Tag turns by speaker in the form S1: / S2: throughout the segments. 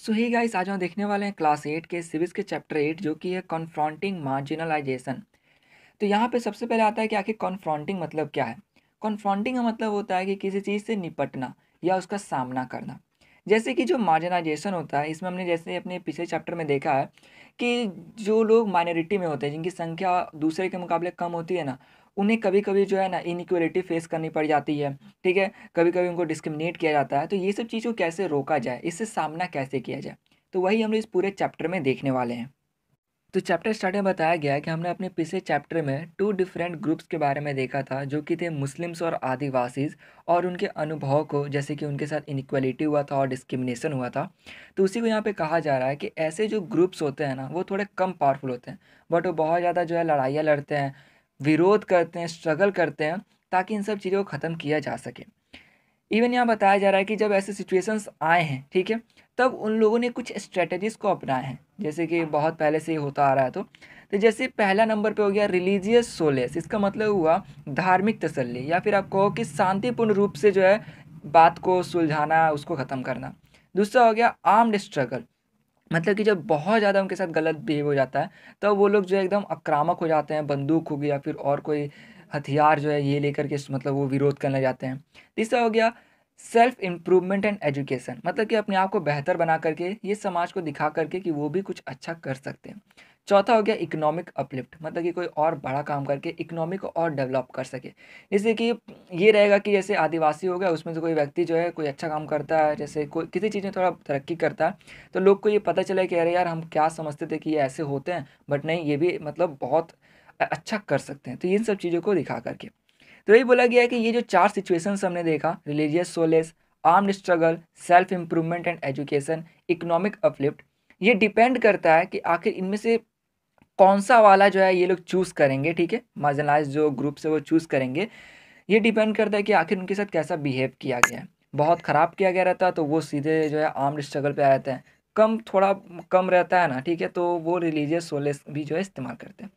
S1: सो ही guys आज हम देखने वाले हैं क्लास एट के सिविक्स के चैप्टर एट जो कि है कॉन्फ्रॉन्टिंग मार्जिनलाइजेशन तो यहाँ पे सबसे पहले आता है कि आखिर कॉन्फ्रॉन्टिंग मतलब क्या है कॉन्फ्रॉन्टिंग का मतलब होता है कि किसी चीज़ से निपटना या उसका सामना करना जैसे कि जो मार्जिनाइजेशन होता है इसमें हमने जैसे अपने पिछले चैप्टर में देखा है कि जो लोग माइनॉरिटी में होते हैं जिनकी संख्या दूसरे के मुकाबले कम होती है ना उन्हें कभी कभी जो है ना इनक्वलिटी फेस करनी पड़ जाती है ठीक है कभी कभी उनको डिस्क्रिमिनेट किया जाता है तो ये सब चीज़ को कैसे रोका जाए इससे सामना कैसे किया जाए तो वही हम लोग इस पूरे चैप्टर में देखने वाले हैं तो चैप्टर स्टार्ट में बताया गया कि हमने अपने पिछले चैप्टर में टू डिफरेंट ग्रुप्स के बारे में देखा था जो कि थे मुस्लिम्स और आदिवासीज़ और उनके अनुभव को जैसे कि उनके साथ इनक्वलिटी हुआ था और डिस्क्रिमिनेशन हुआ था तो उसी को यहाँ पे कहा जा रहा है कि ऐसे जो ग्रुप्स होते हैं ना वो थोड़े कम पावरफुल होते हैं बट वो बहुत ज़्यादा जो है लड़ाइयाँ लड़ते हैं विरोध करते हैं स्ट्रगल करते हैं ताकि इन सब चीज़ों को ख़त्म किया जा सके इवन यहाँ बताया जा रहा है कि जब ऐसे सिचुएशंस आए हैं ठीक है तब उन लोगों ने कुछ स्ट्रेटजीज़ को अपनाए हैं जैसे कि बहुत पहले से ही होता आ रहा है तो तो जैसे पहला नंबर पे हो गया रिलीजियस सोलेस इसका मतलब हुआ धार्मिक तसल्ली या फिर आप कहो कि शांतिपूर्ण रूप से जो है बात को सुलझाना उसको ख़त्म करना दूसरा हो गया आर्म्ड स्ट्रगल मतलब कि जब बहुत ज़्यादा उनके साथ गलत बिहेव हो जाता है तब तो वो लोग जो है एकदम आक्रामक हो जाते हैं बंदूक हो गया फिर और कोई हथियार जो है ये लेकर के मतलब वो विरोध करने जाते हैं तीसरा हो गया सेल्फ इम्प्रूवमेंट एंड एजुकेशन मतलब कि अपने आप को बेहतर बना करके ये समाज को दिखा करके कि वो भी कुछ अच्छा कर सकते हैं चौथा हो गया इकोनॉमिक अपलिफ्ट मतलब कि कोई और बड़ा काम करके इकोनॉमी को और डेवलप कर सके जैसे कि ये रहेगा कि जैसे आदिवासी हो गया उसमें से कोई व्यक्ति जो है कोई अच्छा काम करता है जैसे कोई किसी चीज़ में थोड़ा तरक्की करता है तो लोग को ये पता चला कि अरे यार हम क्या समझते थे कि ये ऐसे होते हैं बट नहीं ये भी मतलब बहुत अच्छा कर सकते हैं तो इन सब चीज़ों को दिखा करके तो यही बोला गया है कि ये जो चार सिचुएशंस हमने देखा religious solace arm struggle self improvement and education economic uplift ये डिपेंड करता है कि आखिर इनमें से कौन सा वाला जो है ये लोग चूज़ करेंगे ठीक है मार्जिनलाइज जो ग्रुप्स से वो चूज़ करेंगे ये डिपेंड करता है कि आखिर उनके साथ कैसा बिहेव किया गया है बहुत ख़राब किया गया रहता है तो वो सीधे जो है आर्म स्ट्रगल पे आ जाते हैं कम थोड़ा कम रहता है ना ठीक है तो वो रिलीजियस सोलेस भी जो है इस्तेमाल करते हैं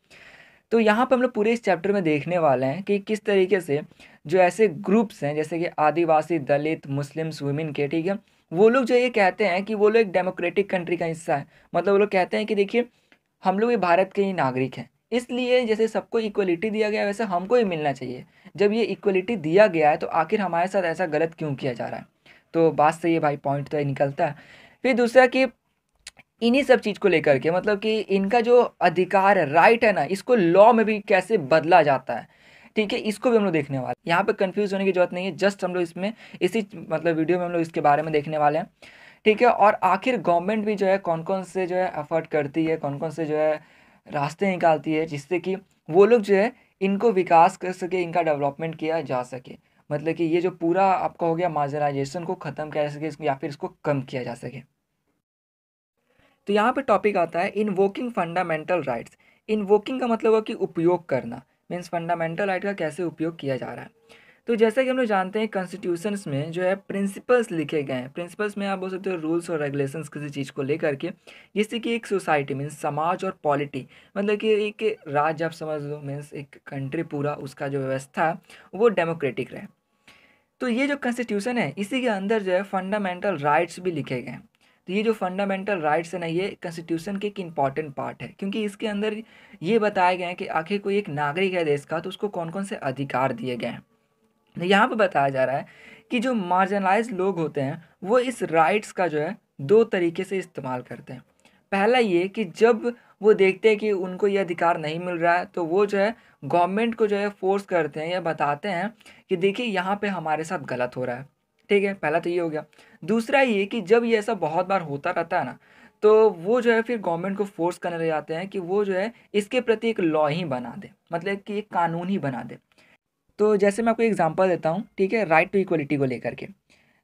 S1: तो यहाँ पर हम लोग पूरे इस चैप्टर में देखने वाले हैं कि किस तरीके से जो ऐसे ग्रुप्स हैं जैसे कि आदिवासी दलित मुस्लिम्स वुमेन के ठीक है वो लोग जो ये कहते हैं कि वो लोग एक डेमोक्रेटिक कंट्री का हिस्सा है मतलब वो लोग कहते हैं कि देखिए हम लोग ये भारत के ही नागरिक हैं इसलिए जैसे सबको इक्वलिटी दिया गया वैसे हमको ही मिलना चाहिए जब ये इक्वलिटी दिया गया है तो आखिर हमारे साथ ऐसा गलत क्यों किया जा रहा है तो बात से ये भाई पॉइंट तो ये निकलता है फिर दूसरा कि इन्हीं सब चीज़ को लेकर के मतलब कि इनका जो अधिकार है राइट है ना इसको लॉ में भी कैसे बदला जाता है ठीक है इसको भी हम लोग देखने वाले यहाँ पे कंफ्यूज होने की जरूरत नहीं है जस्ट हम लोग इसमें इसी मतलब वीडियो में हम लोग इसके बारे में देखने वाले हैं ठीक है और आखिर गवर्नमेंट भी जो है कौन कौन से जो है एफर्ट करती है कौन कौन से जो है रास्ते निकालती है जिससे कि वो लोग जो है इनको विकास कर सके इनका डेवलपमेंट किया जा सके मतलब कि ये जो पूरा आपका हो गया मार्जनाइजेशन को ख़त्म किया जा सके या फिर इसको कम किया जा सके तो यहाँ पे टॉपिक आता है इनवोकिंग फंडामेंटल राइट्स इनवोकिंग का मतलब हुआ कि उपयोग करना मीन्स फंडामेंटल राइट का कैसे उपयोग किया जा रहा है तो जैसा कि हम लोग जानते हैं कॉन्स्टिट्यूशंस में जो है प्रिंसिपल्स लिखे गए हैं प्रिंसिपल्स में आप बोल सकते हो रूल्स और रेगुलेशंस किसी चीज़ को लेकर के जिससे कि एक सोसाइटी मीन्स समाज और पॉलिटी मतलब कि एक राज्य आप समझ लो मीन्स एक कंट्री पूरा उसका जो व्यवस्था वो डेमोक्रेटिक रहे तो ये जो कॉन्स्टिट्यूशन है इसी के अंदर जो है फंडामेंटल राइट्स भी लिखे गए हैं तो ये जो फंडामेंटल राइट्स है ना ये कॉन्स्टिट्यूशन के एक इम्पॉर्टेंट पार्ट है क्योंकि इसके अंदर ये बताया गया है कि आखिर कोई एक नागरिक है देश का तो उसको कौन कौन से अधिकार दिए गए हैं यहाँ पर बताया जा रहा है कि जो मार्जिनलाइज लोग होते हैं वो इस राइट्स का जो है दो तरीके से इस्तेमाल करते हैं पहला ये कि जब वो देखते हैं कि उनको ये अधिकार नहीं मिल रहा है तो वो जो है गवर्नमेंट को जो है फोर्स करते हैं या बताते हैं कि देखिए यहाँ पे हमारे साथ गलत हो रहा है ठीक है पहला तो ये हो गया दूसरा ये कि जब ये ऐसा बहुत बार होता रहता है ना तो वो जो है फिर गवर्नमेंट को फोर्स करने लग जाते हैं कि वो जो है इसके प्रति एक लॉ ही बना दे मतलब कि एक कानून ही बना दे तो जैसे मैं आपको एग्जांपल देता हूँ ठीक है राइट टू इक्वलिटी को लेकर के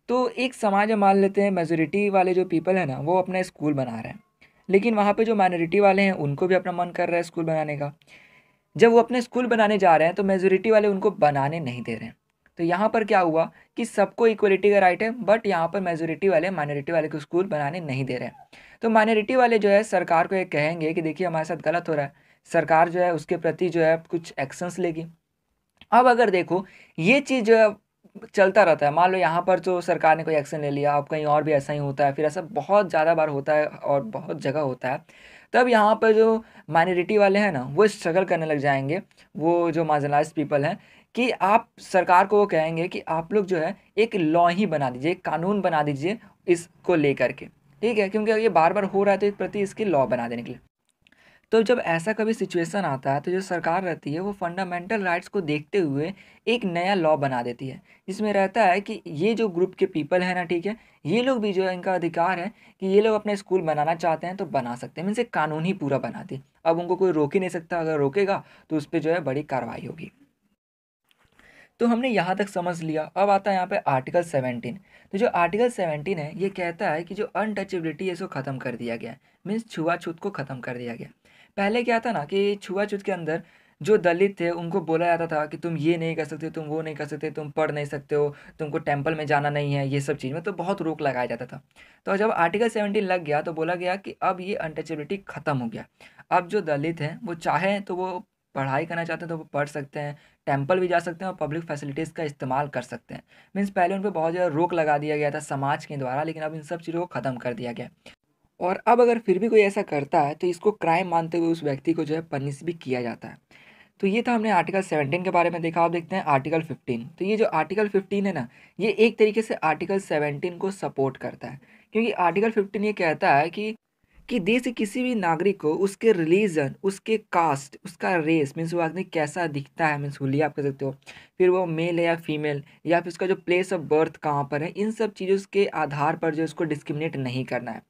S1: तो एक समाज मान लेते हैं मेजोरिटी वाले जो पीपल है ना वो अपना स्कूल बना रहे हैं लेकिन वहाँ पे जो माइनॉरिटी वाले हैं उनको भी अपना मन कर रहा है स्कूल बनाने का जब वो अपने स्कूल बनाने जा रहे हैं तो मेजोरिटी वाले उनको बनाने नहीं दे रहे हैं तो यहाँ पर क्या हुआ कि सबको इक्वलिटी का राइट है बट यहाँ पर मेजोरिटी वाले माइनॉरिटी वाले को स्कूल बनाने नहीं दे रहे हैं तो माइनॉरिटी वाले जो है सरकार को ये कहेंगे कि देखिए हमारे साथ गलत हो रहा है सरकार जो है उसके प्रति जो है कुछ एक्शंस लेगी अब अगर देखो ये चीज़ जो है चलता रहता है मान लो यहाँ पर जो तो सरकार ने कोई एक्शन ले लिया अब कहीं और भी ऐसा ही होता है फिर ऐसा बहुत ज़्यादा बार होता है और बहुत जगह होता है तब यहाँ पर जो माइनॉरिटी वाले हैं ना वो स्ट्रगल करने लग जाएंगे वो जो मार्जिनलाइज पीपल हैं कि आप सरकार को वो कहेंगे कि आप लोग जो है एक लॉ ही बना दीजिए एक कानून बना दीजिए इसको लेकर के ठीक है क्योंकि ये बार बार हो रहा है तो प्रति इसकी लॉ बना देने के लिए तो जब ऐसा कभी सिचुएशन आता है तो जो सरकार रहती है वो फंडामेंटल राइट्स को देखते हुए एक नया लॉ बना देती है जिसमें रहता है कि ये जो ग्रुप के पीपल है ना ठीक है ये लोग भी जो है इनका अधिकार है कि ये लोग अपने स्कूल बनाना चाहते हैं तो बना सकते हैं मीन्स एक कानून ही पूरा बनाती अब उनको कोई रोक ही नहीं सकता अगर रोकेगा तो उस पर जो है बड़ी कार्रवाई होगी तो हमने यहाँ तक समझ लिया अब आता है यहाँ पे आर्टिकल सेवेंटीन तो जो आर्टिकल सेवेंटीन है ये कहता है कि जो अनटचेबिलिटी है इसको ख़त्म कर दिया गया है मीन्स छुआछूत को ख़त्म कर दिया गया पहले क्या था ना कि छुआछूत के अंदर जो दलित थे उनको बोला जाता था कि तुम ये नहीं कर सकते तुम वो नहीं कर सकते तुम पढ़ नहीं सकते हो तुमको टेम्पल में जाना नहीं है ये सब चीज़ में तो बहुत रोक लगाया जाता था तो जब आर्टिकल सेवनटीन लग गया तो बोला गया कि अब ये अनटचेबिलिटी ख़त्म हो गया अब जो दलित हैं वो चाहें तो वो पढ़ाई करना चाहते हैं तो वो पढ़ सकते हैं टेम्पल भी जा सकते हैं और पब्लिक फैसिलिटीज़ का इस्तेमाल कर सकते हैं मीन्स पहले उन पर बहुत ज़्यादा रोक लगा दिया गया था समाज के द्वारा लेकिन अब इन सब चीज़ों को ख़त्म कर दिया गया और अब अगर फिर भी कोई ऐसा करता है तो इसको क्राइम मानते हुए उस व्यक्ति को जो है पनिश भी किया जाता है तो ये था हमने आर्टिकल सेवनटीन के बारे में देखा आप देखते हैं आर्टिकल फिफ्टीन तो ये जो आर्टिकल फिफ्टीन है ना ये एक तरीके से आर्टिकल सेवनटीन को सपोर्ट करता है क्योंकि आर्टिकल फिफ्टीन ये कहता है कि कि देश के किसी भी नागरिक को उसके रिलीजन उसके कास्ट उसका रेस मीन्स वो आदमी कैसा दिखता है मीन्स होली आप कह सकते हो फिर वो मेल है या फीमेल या फिर उसका जो प्लेस ऑफ बर्थ कहाँ पर है इन सब चीज़ों के आधार पर जो उसको डिस्क्रिमिनेट नहीं करना है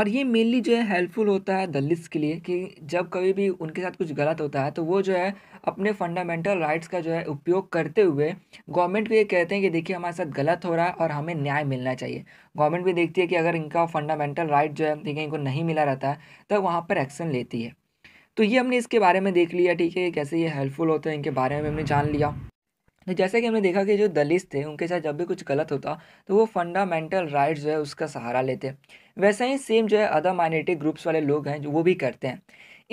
S1: और ये मेनली जो है हेल्पफुल होता है दलित्स के लिए कि जब कभी भी उनके साथ कुछ गलत होता है तो वो जो है अपने फंडामेंटल राइट्स का जो है उपयोग करते हुए गवर्नमेंट को ये कहते हैं कि देखिए हमारे साथ गलत हो रहा है और हमें न्याय मिलना चाहिए गवर्नमेंट भी देखती है कि अगर इनका फंडामेंटल राइट जो है देखिए इनको नहीं मिला रहता है तो वहाँ पर एक्शन लेती है तो ये हमने इसके बारे में देख लिया ठीक है कैसे ये हेल्पफुल होते हैं इनके बारे में हमने जान लिया तो जैसे कि हमने देखा कि जो दलित थे उनके साथ जब भी कुछ गलत होता तो वो फंडामेंटल राइट्स जो है उसका सहारा लेते हैं वैसा ही सेम जो है अदर माइनॉरिटी ग्रुप्स वाले लोग हैं जो वो भी करते हैं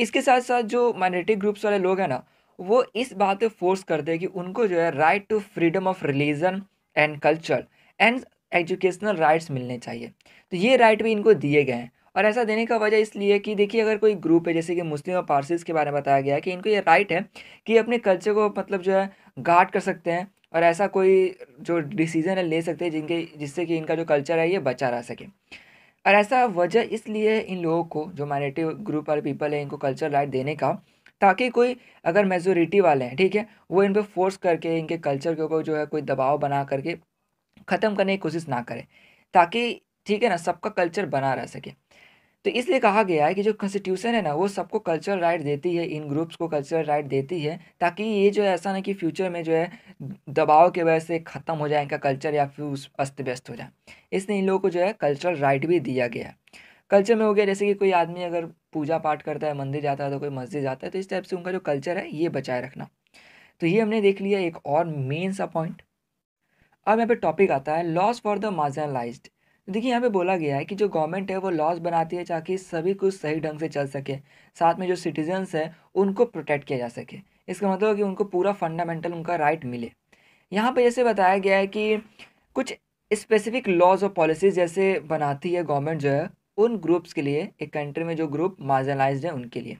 S1: इसके साथ साथ जो माइनॉरिटी ग्रुप्स वाले लोग हैं ना वो इस बात पे फोर्स करते हैं कि उनको जो है right to freedom of religion and culture and educational rights मिलने चाहिए तो ये राइट भी इनको दिए गए हैं और ऐसा देने का वजह इसलिए कि देखिए अगर कोई ग्रुप है जैसे कि मुस्लिम और पारसीज के बारे में बताया गया है कि इनको ये राइट है कि अपने कल्चर को मतलब जो है गार्ड कर सकते हैं और ऐसा कोई जो डिसीज़न है ले सकते हैं जिनके जिससे कि इनका जो कल्चर है ये बचा रह सके और ऐसा वजह इसलिए इन लोगों को जो माइनॉरिटी ग्रुप वाले पीपल है इनको कल्चर राइट देने का ताकि कोई अगर मेजोरिटी वाले हैं ठीक है वो इन पर फोर्स करके इनके कल्चर के ऊपर जो है कोई दबाव बना करके ख़त्म करने की कोशिश ना करें ताकि ठीक है ना सबका कल्चर बना रह सके तो इसलिए कहा गया है कि जो कॉन्स्टिट्यूशन है ना वो सबको कल्चरल राइट देती है इन ग्रुप्स को कल्चरल राइट देती है ताकि ये जो है ऐसा ना कि फ्यूचर में जो है दबाव के वजह से ख़त्म हो जाए इनका कल्चर या फिर उस अस्त व्यस्त हो जाए इसलिए इन लोगों को जो है कल्चरल राइट भी दिया गया है कल्चर में हो गया जैसे कि कोई आदमी अगर पूजा पाठ करता है मंदिर जाता है तो कोई मस्जिद जाता है तो इस टाइप से उनका जो कल्चर है ये बचाए रखना तो ये हमने देख लिया एक और मेन सा पॉइंट अब यहाँ पे टॉपिक आता है लॉस फॉर द मार्जिनलाइज्ड देखिए यहाँ पे बोला गया है कि जो गवर्नमेंट है वो लॉज बनाती है ताकि सभी कुछ सही ढंग से चल सके साथ में जो सिटीजन्स हैं उनको प्रोटेक्ट किया जा सके इसका मतलब कि उनको पूरा फंडामेंटल उनका राइट मिले यहाँ पे जैसे बताया गया है कि कुछ स्पेसिफिक लॉज और पॉलिसीज जैसे बनाती है गवर्नमेंट जो है उन ग्रुप्स के लिए एक कंट्री में जो ग्रुप मार्जनलाइज है उनके लिए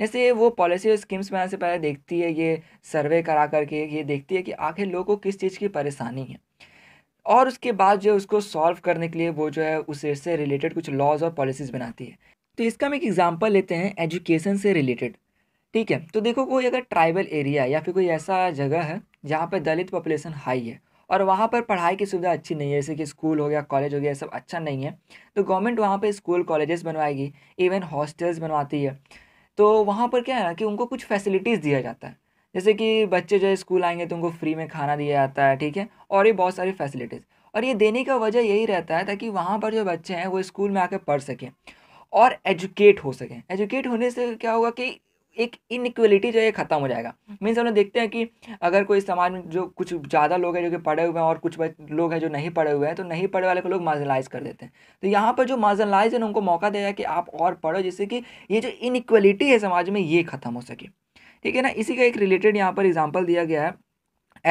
S1: जैसे वो पॉलिसी और स्कीम्स बनाने से पहले देखती है ये सर्वे करा करके ये देखती है कि आखिर लोगों को किस चीज़ की परेशानी है और उसके बाद जो है उसको सॉल्व करने के लिए वो जो है उससे रिलेटेड कुछ लॉज और पॉलिसीज़ बनाती है तो इसका हम एक एग्जाम्पल लेते हैं एजुकेशन से रिलेटेड ठीक है तो देखो कोई अगर ट्राइबल एरिया या फिर कोई ऐसा जगह है जहाँ पर दलित पॉपुलेशन हाई है और वहाँ पर पढ़ाई की सुविधा अच्छी नहीं है जैसे कि स्कूल हो गया कॉलेज हो गया सब अच्छा नहीं है तो गवर्नमेंट वहाँ पर स्कूल कॉलेजेस बनवाएगी इवन हॉस्टल्स बनवाती है तो वहाँ पर क्या है ना कि उनको कुछ फैसिलिटीज़ दिया जाता है जैसे कि बच्चे जो है स्कूल आएंगे तो उनको फ्री में खाना दिया जाता है ठीक है और ये बहुत सारी फैसिलिटीज़ और ये देने का वजह यही रहता है ताकि वहाँ पर जो बच्चे हैं वो स्कूल में आकर पढ़ सकें और एजुकेट हो सकें एजुकेट होने से क्या होगा कि एक इनक्वलिटी जो है ख़त्म हो जाएगा मीन्स हम लोग देखते हैं कि अगर कोई समाज में जो कुछ ज़्यादा लोग हैं जो कि पढ़े हुए हैं और कुछ लोग हैं जो नहीं पढ़े हुए हैं तो नहीं पढ़े वाले को लोग मार्जनलाइज कर देते हैं तो यहाँ पर जो मार्जनलाइज है उनको मौका देगा कि आप और पढ़ो जिससे कि ये जो इनक्वलिटी है समाज में ये ख़त्म हो सके ठीक है ना इसी का एक रिलेटेड यहाँ पर एग्जाम्पल दिया गया है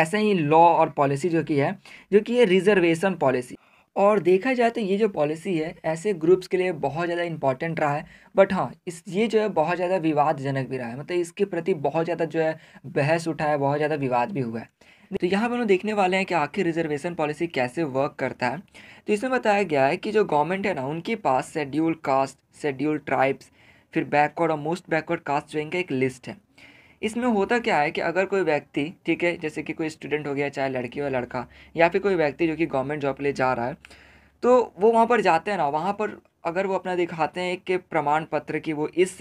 S1: ऐसे ही लॉ और पॉलिसी जो कि है जो कि है रिजर्वेशन पॉलिसी और देखा जाए तो ये जो पॉलिसी है ऐसे ग्रुप्स के लिए बहुत ज़्यादा इंपॉर्टेंट रहा है बट हाँ इस ये जो है बहुत ज़्यादा विवादजनक भी रहा है मतलब इसके प्रति बहुत ज़्यादा जो है बहस उठा है बहुत ज़्यादा विवाद भी हुआ है तो यहाँ पर हम देखने वाले हैं कि आखिर रिजर्वेशन पॉलिसी कैसे वर्क करता है तो इसमें बताया गया है कि जो गवर्नमेंट है ना उनके पास शेड्यूल कास्ट शेड्यूल ट्राइब्स फिर बैकवर्ड और मोस्ट बैकवर्ड कास्ट जो इनका एक लिस्ट है इसमें होता क्या है कि अगर कोई व्यक्ति ठीक है जैसे कि कोई स्टूडेंट हो गया चाहे लड़की हो लड़का या फिर कोई व्यक्ति जो कि गवर्नमेंट जॉब के लिए जा रहा है तो वो वहाँ पर जाते हैं ना वहाँ पर अगर वो अपना दिखाते हैं कि प्रमाण पत्र कि वो इस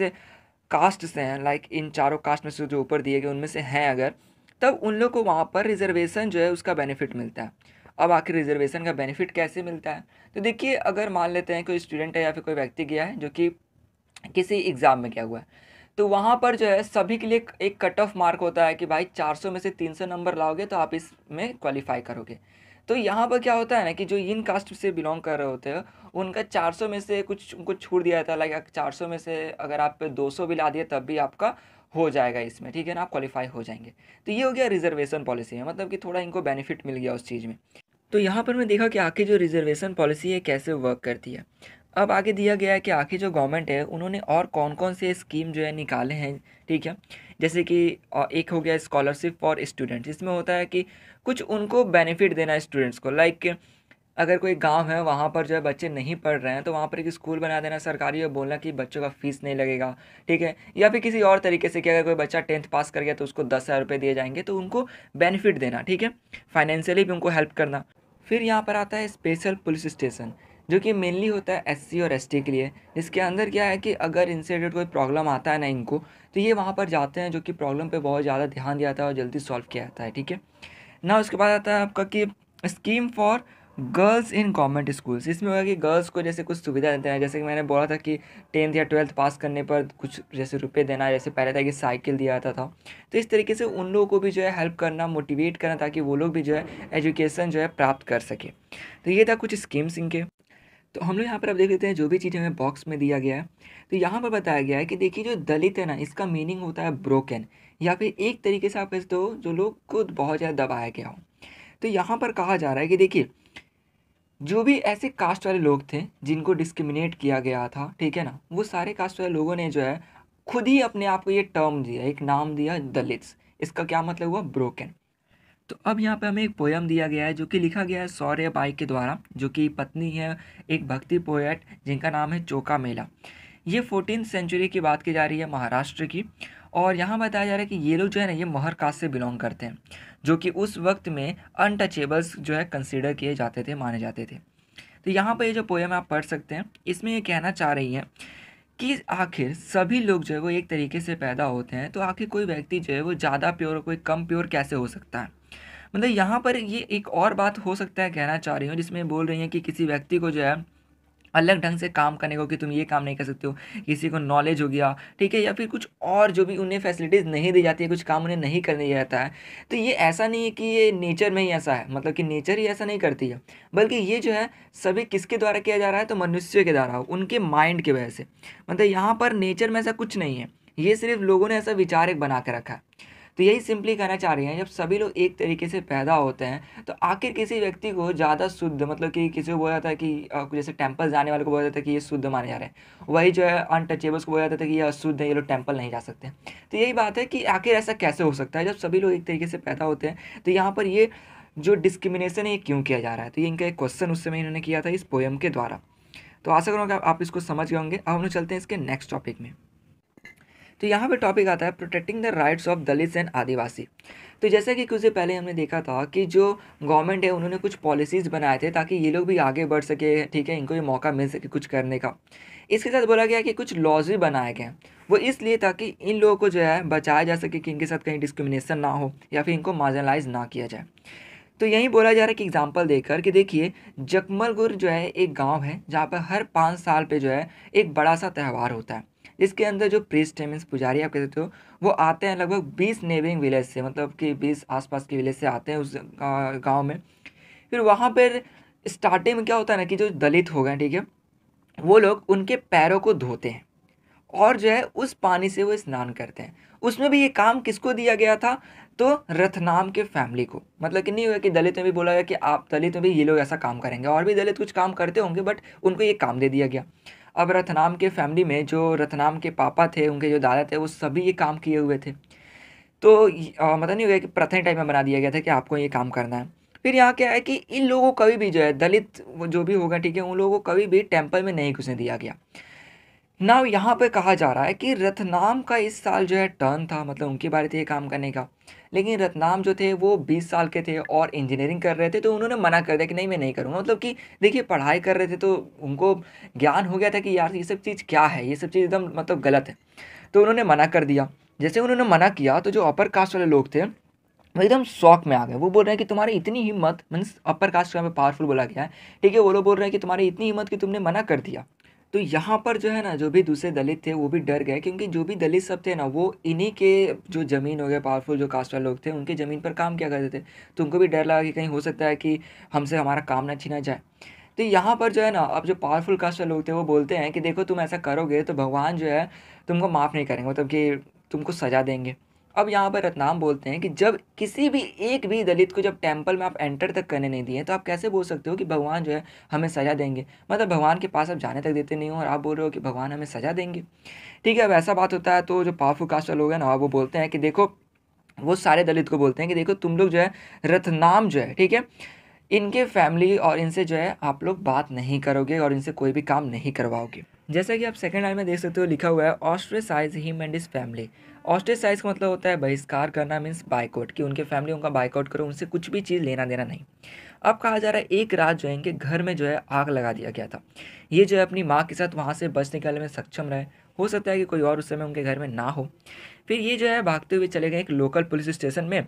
S1: कास्ट से हैं लाइक इन चारों कास्ट में से जो ऊपर दिए गए उनमें से हैं अगर तब उन लोग को वहाँ पर रिजर्वेशन जो है उसका बेनिफिट मिलता है अब आखिर रिजर्वेशन का बेनिफिट कैसे मिलता है तो देखिए अगर मान लेते हैं कोई स्टूडेंट है या फिर कोई व्यक्ति गया है जो कि किसी एग्ज़ाम में गया हुआ है तो वहाँ पर जो है सभी के लिए एक कट ऑफ मार्क होता है कि भाई 400 में से 300 नंबर लाओगे तो आप इसमें क्वालिफाई करोगे तो यहाँ पर क्या होता है ना कि जो इन कास्ट से बिलोंग कर रहे होते हैं उनका 400 में से कुछ उनको छूट दिया जाता है लाइक 400 में से अगर आप 200 भी ला दिए तब भी आपका हो जाएगा इसमें ठीक है ना आप क्वालिफाई हो जाएंगे तो ये हो गया रिजर्वेशन पॉलिसी है मतलब कि थोड़ा इनको बेनिफिट मिल गया उस चीज़ में तो यहाँ पर मैं देखा कि आखिर जो रिजर्वेशन पॉलिसी है कैसे वर्क करती है अब आगे दिया गया है कि आखिर जो गवर्नमेंट है उन्होंने और कौन कौन से स्कीम जो है निकाले हैं ठीक है जैसे कि एक हो गया स्कॉलरशिप फॉर स्टूडेंट्स इसमें होता है कि कुछ उनको बेनिफिट देना है स्टूडेंट्स को लाइक अगर कोई गांव है वहाँ पर जो है बच्चे नहीं पढ़ रहे हैं तो वहाँ पर एक स्कूल बना देना सरकारी और बोलना कि बच्चों का फीस नहीं लगेगा ठीक है या फिर किसी और तरीके से कि अगर कोई बच्चा टेंथ पास कर गया तो उसको दस हज़ार रुपये दिए जाएंगे तो उनको बेनिफिट देना ठीक है फाइनेंशियली भी उनको हेल्प करना फिर यहाँ पर आता है स्पेशल पुलिस स्टेशन जो कि मेनली होता है एस और एस के लिए जिसके अंदर क्या है कि अगर इनसे रिलेटेड कोई प्रॉब्लम आता है ना इनको तो ये वहाँ पर जाते हैं जो कि प्रॉब्लम पे बहुत ज़्यादा ध्यान दिया जाता है और जल्दी सॉल्व किया जाता है ठीक है ना उसके बाद आता है आपका कि scheme for girls in government schools इसमें होगा कि गर्ल्स को जैसे कुछ सुविधा देते हैं जैसे कि मैंने बोला था कि टेंथ या ट्वेल्थ पास करने पर कुछ जैसे रुपये देना जैसे पहले था कि साइकिल दिया जाता था तो इस तरीके से उन लोगों को भी जो है हेल्प करना मोटिवेट करना ताकि वो लोग भी जो है एजुकेशन जो है प्राप्त कर सके तो ये था कुछ स्कीम्स इनके तो हम लोग यहाँ पर आप देख लेते हैं जो भी चीज़ें हमें बॉक्स में दिया गया है तो यहाँ पर बताया गया है कि देखिए जो दलित है ना इसका मीनिंग होता है ब्रोकन या फिर एक तरीके से आप इस हो जो लोग खुद बहुत ज़्यादा दबाया गया हो तो यहाँ पर कहा जा रहा है कि देखिए जो भी ऐसे कास्ट वाले लोग थे जिनको डिस्क्रिमिनेट किया गया था ठीक है ना वो सारे कास्ट वाले लोगों ने जो है खुद ही अपने आप को ये टर्म दिया एक नाम दिया दलित्स इसका क्या मतलब हुआ ब्रोकन तो अब यहाँ पे हमें एक पोयम दिया गया है जो कि लिखा गया है सौर्य बाई के द्वारा जो कि पत्नी है एक भक्ति पोएट जिनका नाम है चोका मेला ये फोर्टीन सेंचुरी की बात की जा रही है महाराष्ट्र की और यहाँ बताया जा रहा है कि ये लोग जो है ना ये महर से बिलोंग करते हैं जो कि उस वक्त में अनटचेबल्स जो है कंसिडर किए जाते थे माने जाते थे तो यहाँ पर ये जो पोएम आप पढ़ सकते हैं इसमें ये कहना चाह रही हैं कि आखिर सभी लोग जो है वो एक तरीके से पैदा होते हैं तो आखिर कोई व्यक्ति जो है वो ज़्यादा प्योर कोई कम प्योर कैसे हो सकता है मतलब यहाँ पर ये एक और बात हो सकता है कहना चाह रही हूँ जिसमें बोल रही हैं कि किसी व्यक्ति को जो है अलग ढंग से काम करने को कि तुम ये काम नहीं कर सकते हो किसी को नॉलेज हो गया ठीक है या फिर कुछ और जो भी उन्हें फैसिलिटीज़ नहीं दी जाती है कुछ काम उन्हें नहीं करने दिया जाता है तो ये ऐसा नहीं है कि ये नेचर में ही ऐसा है मतलब कि नेचर ही ऐसा नहीं करती है बल्कि ये जो है सभी किसके द्वारा किया जा रहा है तो मनुष्य के द्वारा उनके माइंड की वजह से मतलब यहाँ पर नेचर में ऐसा कुछ नहीं है ये सिर्फ लोगों ने ऐसा विचार एक बना के रखा है तो यही सिंपली कहना चाह रहे हैं जब सभी लोग एक तरीके से पैदा होते हैं तो आखिर किसी व्यक्ति को ज़्यादा शुद्ध मतलब कि किसी को बोला जाता है कि जैसे टेम्पल जाने वाले को बोला जाता है कि ये शुद्ध माने जा रहे हैं वही जो है अनटचेबल्स को बोला जाता था कि ये अशुद्ध है ये लोग टेम्पल नहीं जा सकते तो यही बात है कि आखिर ऐसा कैसे हो सकता है जब सभी लोग एक तरीके से पैदा होते हैं तो यहाँ पर ये जो डिस्क्रिमिनेशन है ये क्यों किया जा रहा है तो ये इनका एक क्वेश्चन उस समय इन्होंने किया था इस पोएम के द्वारा तो आशा करूँगा आप इसको समझ गए होंगे अब हम लोग चलते हैं इसके नेक्स्ट टॉपिक में तो यहाँ पे टॉपिक आता है protecting the rights of Dalit and Adivasi तो जैसा कि कुछ से पहले हमने देखा था कि जो गवर्नमेंट है उन्होंने कुछ पॉलिसीज़ बनाए थे ताकि ये लोग भी आगे बढ़ सके ठीक है इनको ये मौका मिल सके कुछ करने का इसके साथ बोला गया कि कुछ लॉज भी बनाए गए वो इसलिए ताकि इन लोगों को जो है बचाया जा सके कि इनके साथ कहीं डिस्क्रिमिनेशन ना हो या फिर इनको मार्जनलाइज ना किया जाए तो यही बोला जा रहा है कि एग्जाम्पल देकर कि देखिए जकमलगुर जो है एक गांव है जहाँ पर हर पाँच साल पे जो है एक बड़ा सा त्यौहार होता है इसके अंदर जो प्रिस्ट है मीन्स पुजारी आप कह सकते हो वो आते हैं लगभग बीस नेबरिंग विलेज से मतलब कि बीस आसपास के विलेज से आते हैं उस गाँव में फिर वहाँ पर स्टार्टिंग में क्या होता है ना कि जो दलित हो गए ठीक है वो लोग उनके पैरों को धोते हैं और जो है उस पानी से वो स्नान करते हैं उसमें भी ये काम किसको दिया गया था तो रथनाम के फैमिली को मतलब कि नहीं हुआ कि दलित में भी बोला गया कि आप दलित में भी ये लोग ऐसा काम करेंगे और भी दलित कुछ काम करते होंगे बट उनको ये काम दे दिया गया अब रतनाम के फैमिली में जो रतनाम के पापा थे उनके जो दादा थे वो सभी ये काम किए हुए थे तो मतलब नहीं हुआ कि प्रथम टाइम में बना दिया गया था कि आपको ये काम करना है फिर यहाँ क्या है कि इन लोगों को कभी भी जो है दलित जो भी होगा ठीक है उन लोगों को कभी भी टेम्पल में नहीं घुसने दिया गया नाउ यहाँ पे कहा जा रहा है कि रतनाम का इस साल जो है टर्न था मतलब उनकी बारी थी काम करने का लेकिन रतनाम जो थे वो 20 साल के थे और इंजीनियरिंग कर रहे थे तो उन्होंने मना कर दिया कि नहीं मैं नहीं करूँगा मतलब कि देखिए पढ़ाई कर रहे थे तो उनको ज्ञान हो गया था कि यार ये सब चीज़ क्या है ये सब चीज़ एकदम मतलब गलत है तो उन्होंने मना कर दिया जैसे उन्होंने मना किया तो जो अपर कास्ट वाले लोग थे वो एकदम शौक में आ गए वो बोल रहे हैं कि तुम्हारी इतनी हिम्मत मीन्स अपर कास्ट का पावरफुल बोला गया है ठीक है वो लोग बोल रहे हैं कि तुम्हारी इतनी हिम्मत कि तुमने मना कर दिया तो यहाँ पर जो है ना जो भी दूसरे दलित थे वो भी डर गए क्योंकि जो भी दलित सब थे ना वो इन्हीं के जो ज़मीन हो गए पावरफुल जो कास्ट वाले लोग थे उनके ज़मीन पर काम किया करते थे तो उनको भी डर लगा कि कहीं हो सकता है कि हमसे हमारा काम ना छीना जाए तो यहाँ पर जो है ना अब जो पावरफुल कास्ट वाले लोग थे वो बोलते हैं कि देखो तुम ऐसा करोगे तो भगवान जो है तुमको माफ़ नहीं करेंगे मतलब कि तुमको सजा देंगे अब यहाँ पर रतनाम बोलते हैं कि जब किसी भी एक भी दलित को जब टेम्पल में आप एंटर तक करने नहीं दिए तो आप कैसे बोल सकते हो कि भगवान जो है हमें सज़ा देंगे मतलब भगवान के पास आप जाने तक देते नहीं हो और आप बोल रहे हो कि भगवान हमें सज़ा देंगे ठीक है अब ऐसा बात होता है तो जो पावरफुल कास्ट लोग हैं ना वो बोलते हैं कि देखो वो सारे दलित को बोलते हैं कि देखो तुम लोग जो है रतनाम जो है ठीक है इनके फैमिली और इनसे जो है आप लोग बात नहीं करोगे और इनसे कोई भी काम नहीं करवाओगे जैसा कि आप सेकंड लाइन में देख सकते हो लिखा हुआ है ostracise him and his family ostracise का मतलब होता है बहिष्कार करना मीन्स बाइकआउट कि उनके फैमिली उनका बाइकआउट करो उनसे कुछ भी चीज़ लेना देना नहीं अब कहा जा रहा है एक रात जो है इनके घर में जो है आग लगा दिया गया था ये जो है अपनी माँ के साथ वहाँ से बच निकालने में सक्षम रहे हो सकता है कि कोई और उस समय उनके घर में ना हो फिर ये जो है भागते हुए चले गए एक लोकल पुलिस स्टेशन में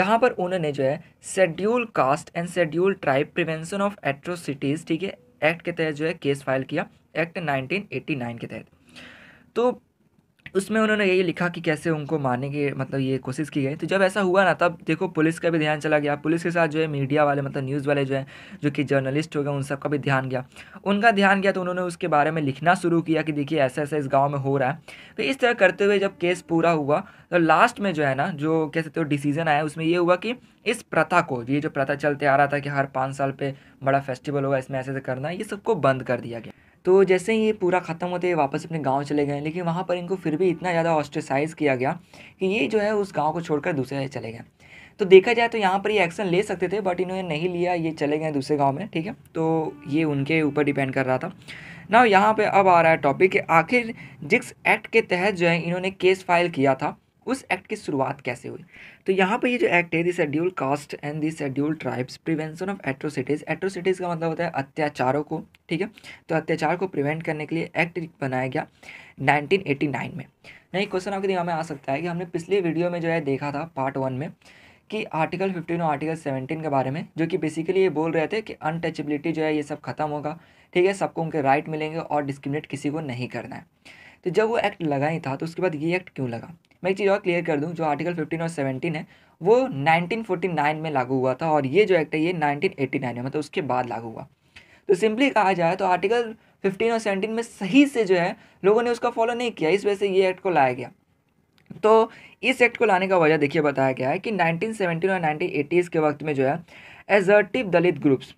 S1: जहाँ पर उन्होंने जो है schedule caste and schedule tribe prevention of atrocities ठीक है एक्ट के तहत जो है केस फाइल किया एक्ट 1989 के तहत तो उसमें उन्होंने यही लिखा कि कैसे उनको मारने की मतलब ये कोशिश की गई तो जब ऐसा हुआ ना तब देखो पुलिस का भी ध्यान चला गया पुलिस के साथ जो है मीडिया वाले मतलब न्यूज़ वाले जो है जो कि जर्नलिस्ट हो गए उन सबका भी ध्यान गया उनका ध्यान गया तो उन्होंने उसके बारे में लिखना शुरू किया कि देखिए ऐसा ऐसा इस गाँव में हो रहा है तो इस तरह करते हुए जब केस पूरा हुआ तो लास्ट में जो है ना जो कह सकते हो डिसीजन आया उसमें ये हुआ कि इस प्रथा को ये जो प्रथा चलते आ रहा था कि हर पाँच साल पर बड़ा फेस्टिवल होगा इसमें ऐसे ऐसे करना ये सबको बंद कर दिया गया तो जैसे ही ये पूरा ख़त्म होते वापस अपने गांव चले गए लेकिन वहाँ पर इनको फिर भी इतना ज़्यादा ऑस्ट्रेसाइज किया गया कि ये जो है उस गांव को छोड़कर दूसरे चले गए तो देखा जाए तो यहाँ पर ये एक्शन ले सकते थे बट इन्होंने नहीं लिया ये चले गए दूसरे गाँव में ठीक है तो ये उनके ऊपर डिपेंड कर रहा था ना यहाँ पर अब आ रहा है टॉपिक कि आखिर जिक्स एक्ट के तहत जो है इन्होंने केस फाइल किया था उस एक्ट की शुरुआत कैसे हुई तो यहाँ पर ये जो एक्ट है this schedule caste and the schedule tribes prevention of atrocities atrocities का मतलब होता है अत्याचारों को ठीक है तो अत्याचार को प्रिवेंट करने के लिए एक्ट बनाया गया 1989 में नहीं क्वेश्चन आपके दिमाग में आ सकता है कि हमने पिछले वीडियो में जो है देखा था पार्ट वन में कि आर्टिकल फिफ्टीन और आर्टिकल सेवनटीन के बारे में जो कि बेसिकली ये बोल रहे थे कि अनटचेबिलिटी जो है ये सब खत्म होगा ठीक है सबको उनके राइट मिलेंगे और डिस्क्रिमिनेट किसी को नहीं करना है तो जब वो एक्ट लगा ही था तो उसके बाद ये एक्ट क्यों लगा मैं एक चीज़ और क्लियर कर दूँ जो आर्टिकल फिफ्टीन और सेवनटीन है वो नाइनटीन नाइन में लागू हुआ था और ये जो एक्ट है ये नाइनटीन नाइन में मतलब उसके बाद लागू हुआ तो सिंपली कहा जाए तो आर्टिकल फिफ्टीन और सेवनटीन में सही से जो है लोगों ने उसका फॉलो नहीं किया इस वजह से ये एक्ट को लाया गया तो इस एक्ट को लाने का वजह देखिए बताया गया है कि नाइनटीन सेवनटीन और नाइनटीन एटीज़ के वक्त में जो है एजर्टिव दलित ग्रुप्स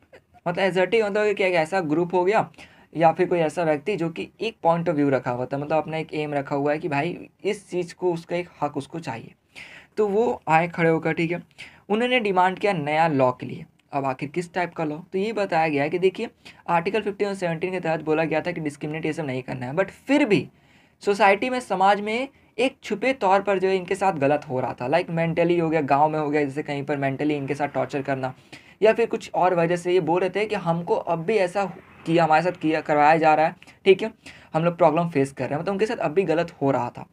S1: मतलब एजर्टिव मतलब क्या ऐसा ग्रुप हो गया या फिर कोई ऐसा व्यक्ति जो कि एक पॉइंट ऑफ व्यू रखा हुआ था मतलब अपना एक एम रखा हुआ है कि भाई इस चीज़ को उसका एक हक उसको चाहिए तो वो आए खड़े होकर ठीक है उन्होंने डिमांड किया नया लॉ के लिए अब आखिर किस टाइप का लॉ तो ये बताया गया है कि देखिए आर्टिकल फिफ्टीन और सेवनटीन के तहत बोला गया था कि डिस्क्रिमिनेटेशन नहीं करना है बट फिर भी सोसाइटी में समाज में एक छुपे तौर पर जो है इनके साथ गलत हो रहा था लाइक like मेंटली हो गया गांव में हो गया जैसे कहीं पर मेंटली इनके साथ टॉर्चर करना या फिर कुछ और वजह से ये बोल रहे थे कि हमको अब भी ऐसा किया हमारे साथ किया करवाया जा रहा है ठीक है हम लोग प्रॉब्लम फेस कर रहे हैं मतलब उनके साथ अब भी गलत हो रहा था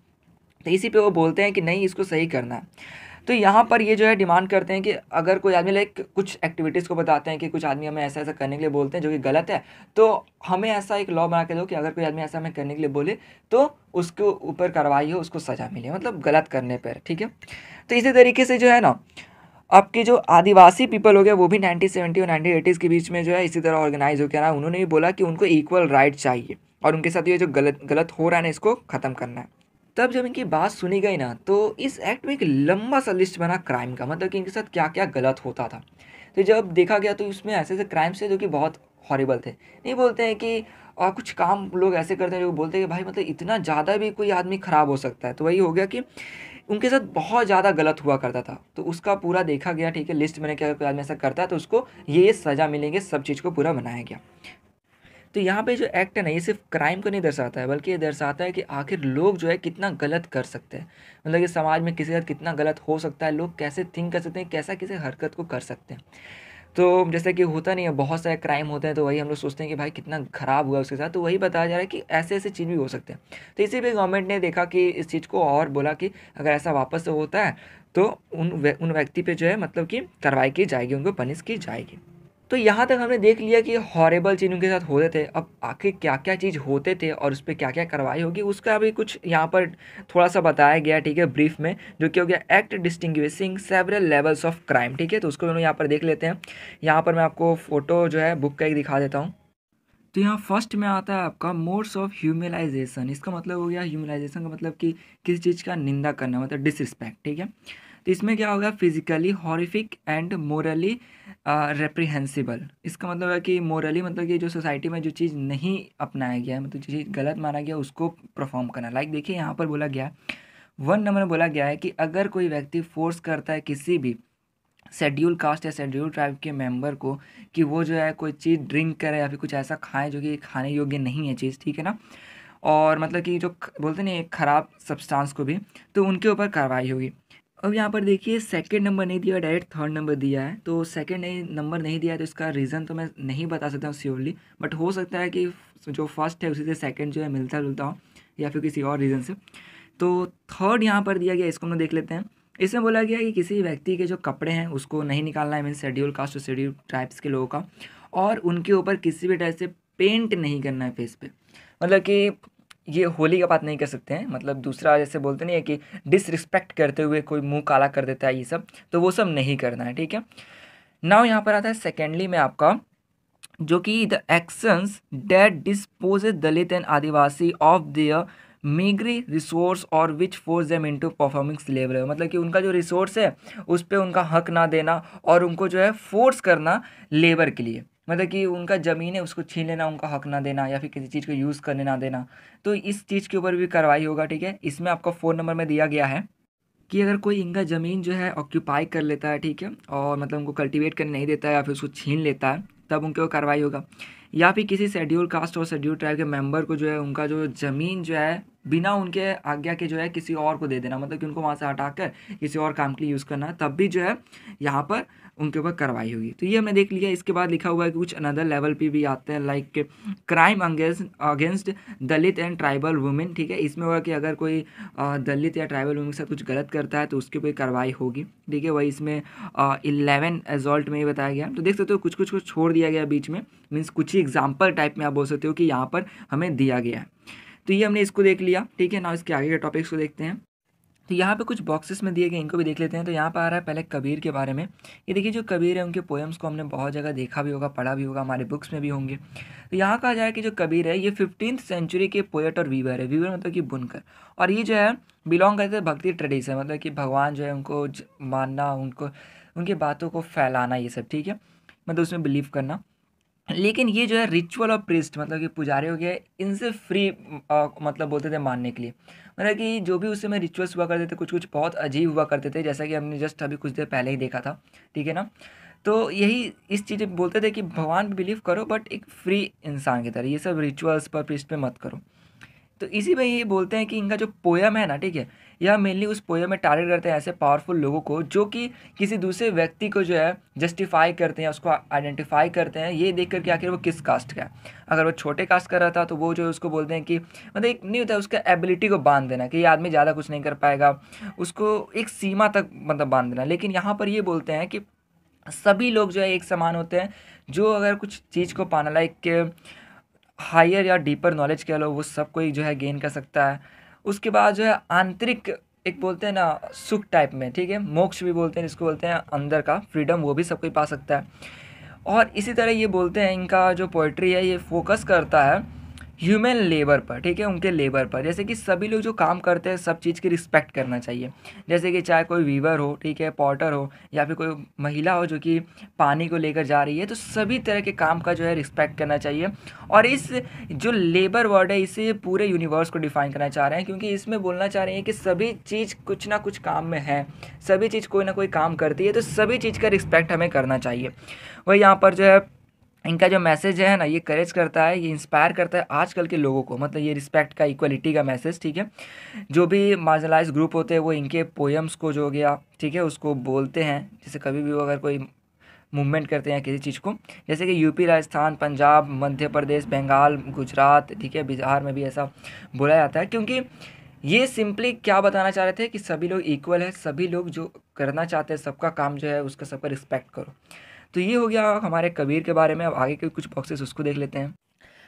S1: तो इसी पे वो बोलते हैं कि नहीं इसको सही करना है तो यहाँ पर ये जो है डिमांड करते हैं कि अगर कोई आदमी लाइक कुछ एक्टिविटीज़ को बताते हैं कि कुछ आदमी हमें ऐसा ऐसा करने के लिए बोलते हैं जो कि गलत है तो हमें ऐसा एक लॉ बना के दो कि अगर कोई आदमी ऐसा हमें करने के लिए बोले तो उसके ऊपर कार्रवाई हो उसको सज़ा मिले मतलब गलत करने पर ठीक है तो इसी तरीके से जो है ना आपके जो आदिवासी पीपल हो गए वो भी नाइनटीन सेवेंटी और नाइनटीन एटीज़ के बीच में जो है इसी तरह ऑर्गेनाइज होकर आए उन्होंने भी बोला कि उनको इक्वल राइट चाहिए और उनके साथ ये जो गलत गलत हो रहा है ना इसको ख़त्म करना है तब जब इनकी बात सुनी गई ना तो इस एक्ट में एक लंबा सा लिस्ट बना क्राइम का मतलब कि इनके साथ क्या क्या गलत होता था तो जब देखा गया तो उसमें ऐसे ऐसे क्राइम्स थे जो कि बहुत हॉरेबल थे नहीं बोलते हैं कि और कुछ काम लोग ऐसे करते हैं जो बोलते हैं कि भाई मतलब इतना ज़्यादा भी कोई आदमी ख़राब हो सकता है तो वही हो गया कि उनके साथ बहुत ज़्यादा गलत हुआ करता था तो उसका पूरा देखा गया ठीक है लिस्ट मैंने क्या आदमी ऐसा करता है तो उसको ये ये सज़ा मिलेंगे सब चीज़ को पूरा बनाया गया तो यहाँ पे जो एक्ट है ना ये सिर्फ क्राइम को नहीं दर्शाता है बल्कि ये दर्शाता है कि आखिर लोग जो है कितना गलत कर सकते हैं मतलब कि समाज में किसी के साथ कितना गलत हो सकता है लोग कैसे थिंक कर सकते हैं कैसा किसी हरकत को कर सकते हैं तो जैसे कि होता नहीं है बहुत सारे क्राइम होते हैं तो वही हम लोग सोचते हैं कि भाई कितना ख़राब हुआ उसके साथ तो वही बताया जा रहा है कि ऐसे ऐसे चीज़ भी हो सकते हैं तो इसी पर गवर्नमेंट ने देखा कि इस चीज़ को और बोला कि अगर ऐसा वापस होता है तो उन उन व्यक्ति पे जो है मतलब कि कार्रवाई की जाएगी उनको पनिश की जाएगी तो यहाँ तक हमने देख लिया कि हॉरेबल चीज़ उनके साथ होते थे अब आखिर क्या क्या चीज़ होते थे और उस पर क्या क्या कार्रवाई होगी उसका भी कुछ यहाँ पर थोड़ा सा बताया गया ठीक है ब्रीफ में जो कि हो गया act distinguishing several levels of crime ठीक है तो उसको दोनों यहाँ पर देख लेते हैं यहाँ पर मैं आपको फ़ोटो जो है बुक का एक दिखा देता हूँ तो यहाँ फर्स्ट में आता है आपका मोड्स ऑफ ह्यूमिलाइजेशन इसका मतलब हो गया ह्यूमिलाइजेशन का मतलब कि किसी चीज़ का निंदा करना मतलब डिसरिस्पेक्ट ठीक है तो इसमें क्या होगा physically horrific and morally reprehensible इसका मतलब है कि मोरली मतलब कि जो सोसाइटी में जो चीज़ नहीं अपनाया गया मतलब जो चीज़ गलत माना गया उसको परफॉर्म करना लाइक देखिए यहाँ पर बोला गया वन नंबर में बोला गया है कि अगर कोई व्यक्ति फोर्स करता है किसी भी शेड्यूल कास्ट या शेड्यूल ट्राइब के मेंबर को कि वो जो है कोई चीज़ ड्रिंक करे या फिर कुछ ऐसा खाएं जो कि खाने योग्य नहीं है चीज़ ठीक है ना और मतलब कि जो बोलते नहीं एक ख़राब सब्सटेंस को भी तो उनके ऊपर कार्रवाई होगी अब यहाँ पर देखिए सेकंड नंबर नहीं दिया डायरेक्ट थर्ड नंबर दिया है तो सेकंड नहीं नंबर नहीं दिया है तो इसका रीज़न तो मैं नहीं बता सकता हूँ स्योरली बट हो सकता है कि जो फर्स्ट है उसी से सेकंड जो है मिलता जुलता हो या फिर किसी और रीज़न से तो थर्ड यहाँ पर दिया गया इसको हम देख लेते हैं इसमें बोला गया कि किसी व्यक्ति के जो कपड़े हैं उसको नहीं निकालना है मीन शेड्यूल कास्ट और शेड्यूल ट्राइब्स के लोगों का और उनके ऊपर किसी भी टाइप से पेंट नहीं करना है फेस पर मतलब कि ये होली का बात नहीं कर सकते हैं मतलब दूसरा जैसे बोलते नहीं है कि डिसरिस्पेक्ट करते हुए कोई मुंह काला कर देता है ये सब तो वो सब नहीं करना है ठीक है नाउ यहाँ पर आता है सेकेंडली में आपका जो कि the actions that dispose Dalit and Adivasi of their meagre resource और which force them into performing level मतलब कि उनका जो रिसोर्स है उस पर उनका हक ना देना और उनको जो है फोर्स करना लेबर के लिए मतलब कि उनका ज़मीन है उसको छीन लेना उनका हक ना देना या फिर किसी चीज़ को यूज़ करने ना देना तो इस चीज़ के ऊपर भी कार्रवाई होगा ठीक है इसमें आपका फ़ोन नंबर में दिया गया है कि अगर कोई इनका ज़मीन जो है ऑक्यूपाई कर लेता है ठीक है और मतलब उनको कल्टिवेट करने नहीं देता है या फिर उसको छीन लेता है तब उनके ऊपर कार्रवाई होगा या फिर किसी शेड्यूल कास्ट और शेड्यूल ट्राइब के मेंबर को जो है उनका जो ज़मीन जो है बिना उनके आज्ञा के जो है किसी और को दे देना मतलब कि उनको वहाँ से हटा कर किसी और काम के लिए यूज़ करना तब भी जो है यहाँ पर उनके ऊपर कार्रवाई होगी तो ये हमने देख लिया इसके बाद लिखा हुआ है कि कुछ अनदर लेवल पे भी आते हैं like crime against against Dalit and tribal women ठीक है इसमें होगा कि अगर कोई दलित या ट्राइबल वुमेन के साथ कुछ गलत करता है तो उसके ऊपर कार्रवाई होगी ठीक है वही इसमें इलेवन एजॉल्ट में ही बताया गया तो देख सकते हो कुछ कुछ को छोड़ दिया गया बीच में मीन्स कुछ ही एग्जाम्पल टाइप में आप बोल सकते हो कि यहाँ पर हमें दिया गया है तो ये हमने इसको देख लिया ठीक है ना इसके आगे के टॉपिक्स को देखते हैं तो यहाँ पे कुछ बॉक्सेस में दिए गए इनको भी देख लेते हैं तो यहाँ पर आ रहा है पहले कबीर के बारे में ये देखिए जो कबीर है उनके पोएम्स को हमने बहुत जगह देखा भी होगा पढ़ा भी होगा हमारे बुक्स में भी होंगे तो यहाँ कहा जाए कि जो कबीर है ये फिफ्टीन सेंचुरी के पोएट और वीवर है वीवर मतलब कि बुनकर और ये जो है बिलोंग करते थे भक्ति ट्रेडिशन मतलब कि भगवान जो है उनको मानना उनको उनकी बातों को फैलाना ये सब ठीक है मतलब उसमें बिलीव करना लेकिन ये जो है रिचुअल और प्रिस्ट मतलब कि पुजारी हो गया इनसे फ्री आ, मतलब बोलते थे मानने के लिए मतलब कि जो भी उस समय रिचुअल्स हुआ करते थे कुछ कुछ बहुत अजीब हुआ करते थे जैसा कि हमने जस्ट अभी कुछ देर पहले ही देखा था ठीक है ना तो यही इस चीज़ें बोलते थे कि भगवान पर बिलीव करो बट एक फ्री इंसान की तरह ये सब रिचुअल्स पर पिस्ट पर मत करो तो इसी में ये बोलते हैं कि इनका जो पोयम है ना ठीक है यह मेनली उस पोएम में टारगेट करते हैं ऐसे पावरफुल लोगों को जो कि किसी दूसरे व्यक्ति को जो है जस्टिफाई करते हैं उसको आइडेंटिफाई करते हैं ये देख करके आखिर वो किस कास्ट का है अगर वो छोटे कास्ट का रहता तो वो जो है उसको बोलते हैं कि मतलब एक नहीं होता उसका एबिलिटी को बांध देना कि ये आदमी ज़्यादा कुछ नहीं कर पाएगा उसको एक सीमा तक मतलब बांध देना लेकिन यहाँ पर ये बोलते हैं कि सभी लोग जो है एक समान होते हैं जो अगर कुछ चीज़ को पाना लाइक हायर या डीपर नॉलेज कह लो वो सबको जो है गेन कर सकता है उसके बाद जो है आंतरिक एक बोलते हैं ना सुख टाइप में ठीक है मोक्ष भी बोलते हैं इसको बोलते हैं अंदर का फ्रीडम वो भी सब कोई पा सकता है और इसी तरह ये बोलते हैं इनका जो पोइट्री है ये फोकस करता है ह्यूमन लेबर पर ठीक है उनके लेबर पर जैसे कि सभी लोग जो काम करते हैं सब चीज़ की रिस्पेक्ट करना चाहिए जैसे कि चाहे कोई वीवर हो ठीक है पॉटर हो या फिर कोई महिला हो जो कि पानी को लेकर जा रही है तो सभी तरह के काम का जो है रिस्पेक्ट करना चाहिए और इस जो लेबर वर्ड है इसे पूरे यूनिवर्स को डिफाइन करना चाह रहे हैं क्योंकि इसमें बोलना चाह रहे हैं कि सभी चीज़ कुछ ना कुछ काम में है सभी चीज़ कोई ना कोई काम करती है तो सभी चीज़ का रिस्पेक्ट हमें करना चाहिए वही यहाँ पर जो है इनका जो मैसेज है ना ये करेज करता है ये इंस्पायर करता है आजकल के लोगों को मतलब ये रिस्पेक्ट का इक्वलिटी का मैसेज ठीक है जो भी मार्जलाइज ग्रुप होते हैं वो इनके पोएम्स को जो हो गया ठीक है उसको बोलते हैं जैसे कभी भी अगर कोई मूवमेंट करते हैं किसी चीज़ को जैसे कि यूपी राजस्थान पंजाब मध्य प्रदेश बंगाल गुजरात ठीक है बिहार में भी ऐसा बोला जाता है क्योंकि ये सिंपली क्या बताना चाह रहे थे कि सभी लोग इक्वल है सभी लोग जो करना चाहते हैं सबका काम जो है उसका सबका रिस्पेक्ट करो तो ये हो गया हमारे कबीर के बारे में अब आगे के कुछ बॉक्सेस उसको देख लेते हैं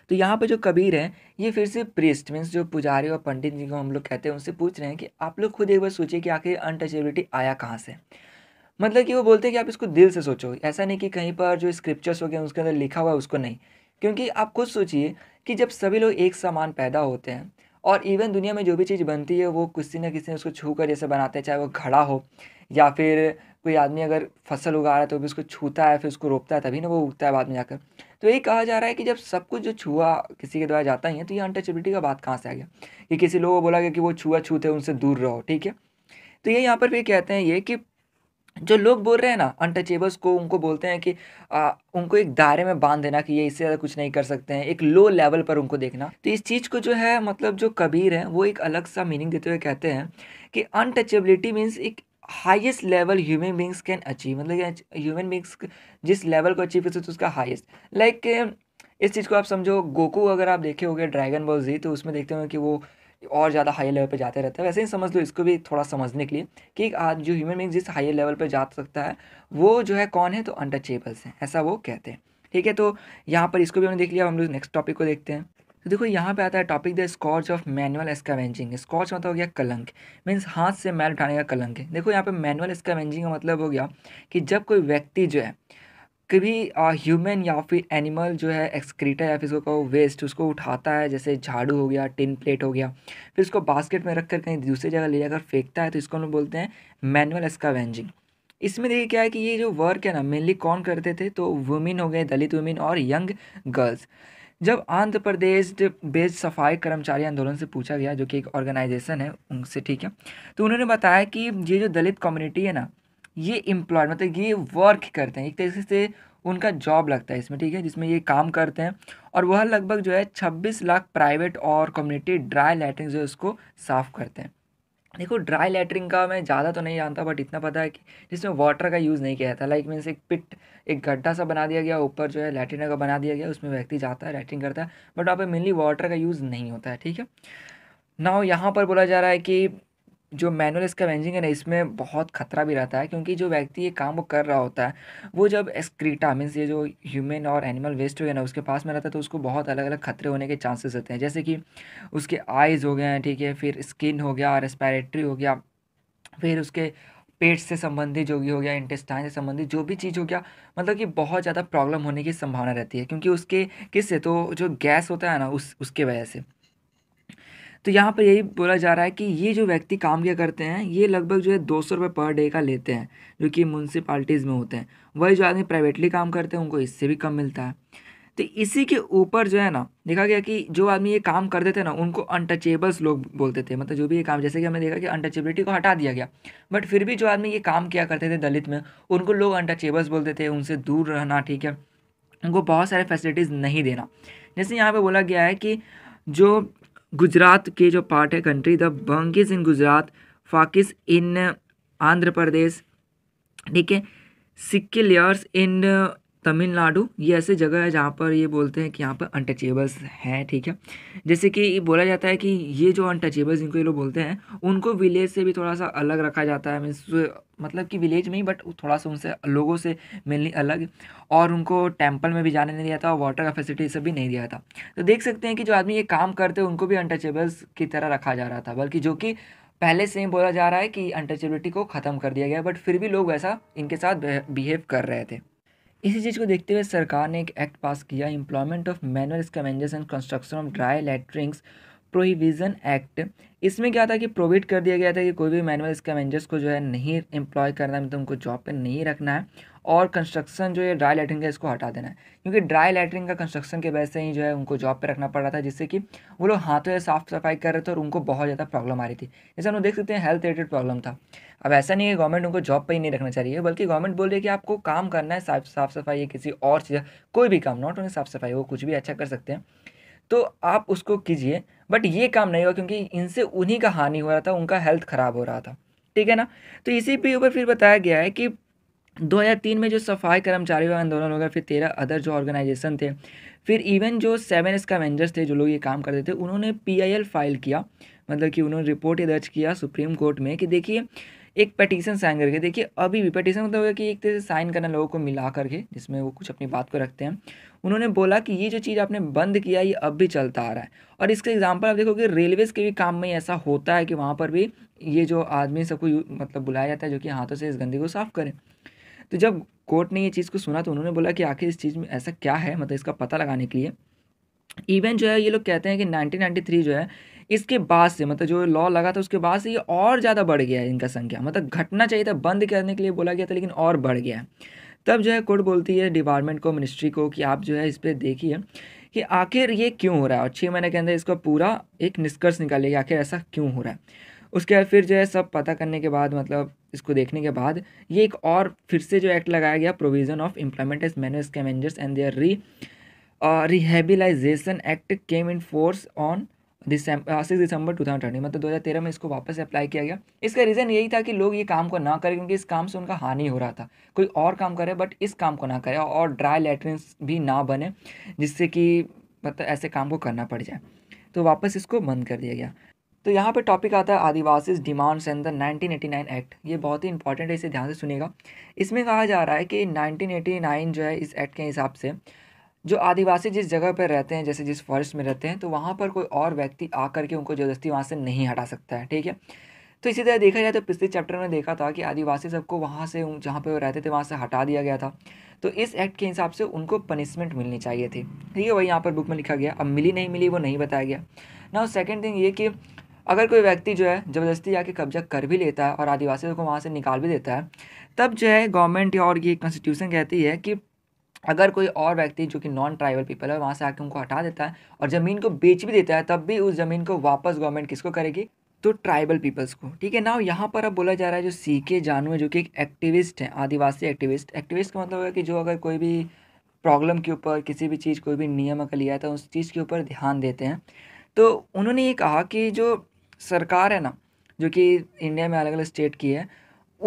S1: तो यहाँ पे जो कबीर हैं ये फिर से प्रेस्ट मीन्स जो पुजारी और पंडित जी को हम लोग कहते हैं उनसे पूछ रहे हैं कि आप लोग खुद एक बार सोचिए कि आखिर अनटचेबिलिटी आया कहाँ से मतलब कि वो बोलते हैं कि आप इसको दिल से सोचो ऐसा नहीं कि कहीं पर जो स्क्रिप्चर्स गए उसके अंदर लिखा हुआ है उसको नहीं क्योंकि आप खुद सोचिए कि जब सभी लोग एक समान पैदा होते हैं और इवन दुनिया में जो भी चीज़ बनती है वो किसी न किसी ने उसको छू कर जैसे बनाते हैं चाहे वो घड़ा हो या फिर कोई आदमी अगर फसल उगा रहा है तो भी उसको छूता है फिर उसको रोपता है तभी ना वो उगता है बाद में जाकर तो यही कहा जा रहा है कि जब सब कुछ जो छुआ किसी के द्वारा जाता ही है तो ये अनटचेबिलिटी का बात कहाँ से आ गया कि किसी लोगों को बोला गया कि वो छुआ छूत है उनसे दूर रहो ठीक है तो ये यहाँ पर भी कहते हैं ये कि जो लोग बोल रहे हैं ना अनटचेबल्स को उनको बोलते हैं कि आ, उनको एक दायरे में बांध देना कि ये इससे ज़्यादा कुछ नहीं कर सकते हैं एक लो लेवल पर उनको देखना तो इस चीज़ को जो है मतलब जो कबीर हैं वो एक अलग सा मीनिंग देते हुए कहते हैं कि अनटचेबिलिटी मीन्स एक highest level human beings can achieve मतलब ह्यूमन बींग्स जिस लेवल को अचीव कर सकते उसका हाईएस्ट लाइक इस चीज़ को आप समझो गोकू अगर आप देखे होगे ड्रैगन बॉल जी तो उसमें देखते होंगे कि वो और ज़्यादा हाई लेवल पे जाते रहते हैं वैसे ही समझ लो इसको भी थोड़ा समझने के लिए कि आज जो ह्यूमन बींग जिस हाई लेवल पे जा सकता है वो जो है कौन है तो अनटचेबल्स हैं ऐसा वो कहते हैं ठीक है तो यहाँ पर इसको भी हमने देख लिया हम लोग नेक्स्ट टॉपिक को देखते हैं तो देखो यहाँ पे आता है topic the scourge of manual scavenging scourge मतलब हो गया कलंक मीन्स हाथ से मैल उठाने का कलंक है देखो यहाँ पे मैनुअल स्कैवेंजिंग का मतलब हो गया कि जब कोई व्यक्ति जो है कभी ह्यूमन या फिर एनिमल जो है एक्सक्रीटा या फिर उसको कहो वेस्ट उसको उठाता है जैसे झाड़ू हो गया टिन प्लेट हो गया फिर उसको बास्केट में रख कर कहीं दूसरी जगह ले जाकर फेंकता है तो इसको हम बोलते हैं मैनुअल स्कावेंजिंग इसमें देखिए क्या है कि ये जो वर्क है ना मेनली कौन करते थे तो वुमेन हो गए दलित वुमेन और यंग गर्ल्स जब आंध्र प्रदेश बेस्ड सफाई कर्मचारी आंदोलन से पूछा गया जो कि एक ऑर्गेनाइजेशन है उनसे ठीक है तो उन्होंने बताया कि ये जो दलित कम्युनिटी है ना ये इम्प्लॉय मतलब ये वर्क करते हैं एक तरीके से उनका जॉब लगता है इसमें ठीक है जिसमें ये काम करते हैं और वह लगभग जो है छब्बीस लाख प्राइवेट और कम्युनिटी ड्राई लैट्रिन जो है उसको साफ़ करते हैं देखो ड्राई लेटरिंग का मैं ज़्यादा तो नहीं जानता बट इतना पता है कि जिसमें वाटर का यूज़ नहीं किया जाता लाइक मीन्स एक पिट एक गड्ढा सा बना दिया गया ऊपर जो है लेटरिन का बना दिया गया उसमें व्यक्ति जाता है लेटरिंग करता है बट वहाँ पर मेनली वाटर का यूज़ नहीं होता है ठीक है ना यहाँ पर बोला जा रहा है कि जो मैनुअल स्कैवेंजिंग है ना इसमें बहुत खतरा भी रहता है क्योंकि जो व्यक्ति ये काम वो कर रहा होता है वो जब एक्सक्रीटा मीन्स ये जो ह्यूमन और एनिमल वेस्ट हो गया ना उसके पास में रहता है तो उसको बहुत अलग अलग खतरे होने के चांसेस होते हैं जैसे कि उसके आइज़ हो गए हैं ठीक है फिर स्किन हो गया रेस्पायरेटरी हो गया फिर उसके पेट से संबंधित जो भी हो गया इंटेस्टाइन से संबंधित जो भी चीज़ हो गया मतलब कि बहुत ज़्यादा प्रॉब्लम होने की संभावना रहती है क्योंकि उसके किससे तो जो गैस होता है ना उस उसके वजह से तो यहाँ पर यही बोला जा रहा है कि ये जो व्यक्ति काम क्या करते हैं ये लगभग जो है दो सौ रुपये पर डे का लेते हैं जो कि म्यूनसिपाल्टीज़ में होते हैं वही जो आदमी प्राइवेटली काम करते हैं उनको इससे भी कम मिलता है तो इसी के ऊपर जो है ना देखा गया कि जो आदमी ये काम करते थे ना उनको अनटचेबल्स लोग बोलते थे मतलब जो भी ये काम जैसे कि हमने देखा कि अनटचेबिलिटी को हटा दिया गया बट फिर भी जो आदमी ये काम किया करते थे दलित में उनको लोग अनटचेबल्स बोलते थे उनसे दूर रहना ठीक है उनको बहुत सारे फैसिलिटीज़ नहीं देना जैसे यहाँ पर बोला गया है कि जो गुजरात के जो पार्ट है कंट्री द बंग इन गुजरात फाकिस इन आंध्र प्रदेश ठीक है सिक्के लेयर्स इन तमिलनाडु ये ऐसे जगह है जहाँ पर ये बोलते हैं कि यहाँ पर अनटचेबल्स हैं ठीक है जैसे कि बोला जाता है कि ये जो अनटचेबल्स जिनको ये लोग बोलते हैं उनको विलेज से भी थोड़ा सा अलग रखा जाता है मीन्स मतलब कि विलेज में ही बट थोड़ा सा उनसे लोगों से मिलनी अलग और उनको टेम्पल में भी जाने नहीं दिया था और वाटर का फैसिलिटी सब भी नहीं दिया था तो देख सकते हैं कि जो आदमी ये काम करते हैं उनको भी अनटचेबल्स की तरह रखा जा रहा था बल्कि जो कि पहले से ही बोला जा रहा है कि अनटचेबिलिटी को ख़त्म कर दिया गया बट फिर भी लोग वैसा इनके साथ बिहेव कर रहे थे इसी चीज़ को देखते हुए सरकार ने एक एक्ट पास किया employment of manual scavengers and construction of dry latrines prohibition act इसमें क्या था कि प्रोविड कर दिया गया था कि कोई भी मैनुअल स्कमेंजर्स को जो है नहीं एम्प्लॉय करना है मतलब उनको जॉब पर नहीं रखना है और कंस्ट्रक्शन जो ये ड्राई लेटरिंग है इसको हटा देना है क्योंकि ड्राई लेटरिंग का कंस्ट्रक्शन के वजह से ही जो है उनको जॉब पे रखना पड़ रहा था जिससे कि वो लोग हाथों से साफ सफाई कर रहे थे और उनको बहुत ज़्यादा प्रॉब्लम आ रही थी जैसे हम लोग देख सकते हैं हेल्थ रिलेटेड प्रॉब्लम था अब ऐसा नहीं है गवर्नमेंट उनको जॉब पर ही नहीं रखना चाहिए बल्कि गवर्नमेंट बोल रही है कि आपको काम करना है साफ साफ सफाई या किसी और चीज़ कोई भी काम नॉट ओनली साफ सफाई वो कुछ भी अच्छा कर सकते हैं तो आप उसको कीजिए बट ये काम नहीं हुआ क्योंकि इनसे उन्हीं का हानि हो रहा था उनका हेल्थ ख़राब हो रहा था ठीक है ना तो इसी पे ऊपर फिर बताया गया है कि 2003 में जो सफाई कर्मचारी का आंदोलन होगा फिर तेरह अदर जो ऑर्गेनाइजेशन थे फिर इवन जो सेवन स्कैवेंजर्स थे जो लोग ये काम करते थे उन्होंने पीआईएल फाइल किया मतलब कि उन्होंने रिपोर्ट ये दर्ज किया सुप्रीम कोर्ट में कि देखिए एक पटिशन साइन करके देखिए अभी भी पटिशन मतलब कि एक तरह से साइन करना लोगों को मिला करके जिसमें वो कुछ अपनी बात को रखते हैं उन्होंने बोला कि ये जो चीज़ आपने बंद किया ये अब भी चलता आ रहा है और इसका एग्जाम्पल आप देखोगे रेलवेज़ के भी काम में ऐसा होता है कि वहाँ पर भी ये जो आदमी सबको मतलब बुलाया जाता है जो कि हाथों से इस गंदगी को साफ़ करें तो जब कोर्ट ने ये चीज़ को सुना तो उन्होंने बोला कि आखिर इस चीज़ में ऐसा क्या है मतलब इसका पता लगाने के लिए इवन जो है ये लोग कहते हैं कि 1993 जो है इसके बाद से मतलब जो लॉ लगा था उसके बाद से ये और ज़्यादा बढ़ गया है इनका संख्या मतलब घटना चाहिए था बंद करने के लिए बोला गया था लेकिन और बढ़ गया है तब जो है कोर्ट बोलती है डिपार्टमेंट को मिनिस्ट्री को कि आप जो है इस पर देखिए कि आखिर ये क्यों हो रहा है और छः महीने के अंदर इसका पूरा एक निष्कर्ष निकालिए आखिर ऐसा क्यों हो रहा है उसके बाद फिर जो है सब पता करने के बाद मतलब इसको देखने के बाद ये एक और फिर से जो एक्ट लगाया गया provision of employment as manual scavengers and their re rehabilitation act came in force on December six December two thousand twenty मतलब दो हज़ार तेरह में इसको वापस अप्लाई किया गया इसका रीज़न यही था कि लोग ये काम को ना करें क्योंकि इस काम से उनका हानि हो रहा था कोई और काम करे बट इस काम को ना करे और ड्राई लेटरिन भी ना बने जिससे कि मतलब ऐसे काम को करना पड़ जाए तो वापस इसको बंद कर दिया गया तो यहाँ पे टॉपिक आता है Adivasis demands and the 1989 act ये बहुत ही इंपॉर्टेंट है इसे ध्यान से सुनेगा इसमें कहा जा रहा है कि 1989 जो है इस एक्ट के हिसाब से जो आदिवासी जिस जगह पर रहते हैं जैसे जिस फॉरेस्ट में रहते हैं तो वहाँ पर कोई और व्यक्ति आकर के उनको ज़बरदस्ती वहाँ से नहीं हटा सकता है ठीक है तो इसी तरह देखा जाए तो पिछले चैप्टर में देखा था कि आदिवासी सबको वहाँ से जहाँ पर वो रहते थे वहाँ से हटा दिया गया था तो इस एक्ट के हिसाब से उनको पनिशमेंट मिलनी चाहिए थी ठीक है वही यहाँ पर बुक में लिखा गया अब मिली नहीं मिली वो नहीं बताया गया ना सेकेंड थिंग ये कि अगर कोई व्यक्ति जो है ज़बरदस्ती आके कब्जा कर भी लेता है और आदिवासियों को वहाँ से निकाल भी देता है तब जो है गवर्नमेंट और ये कॉन्स्टिट्यूशन कहती है कि अगर कोई और व्यक्ति जो कि नॉन ट्राइबल पीपल है वहाँ से आके उनको हटा देता है और ज़मीन को बेच भी देता है तब भी उस ज़मीन को वापस गवर्नमेंट किसको करेगी तो ट्राइबल पीपल्स को ठीक है ना यहाँ पर अब बोला जा रहा है जो सी के जानू है जो कि एक एक्टिविस्ट हैं आदिवासी एक्टिविस्ट एक्टिविस्ट का मतलब है कि जो अगर कोई भी प्रॉब्लम के ऊपर किसी भी चीज़ कोई भी नियम का लिया था उस चीज़ के ऊपर ध्यान देते हैं तो उन्होंने ये कहा कि जो सरकार है ना जो कि इंडिया में अलग अलग स्टेट की है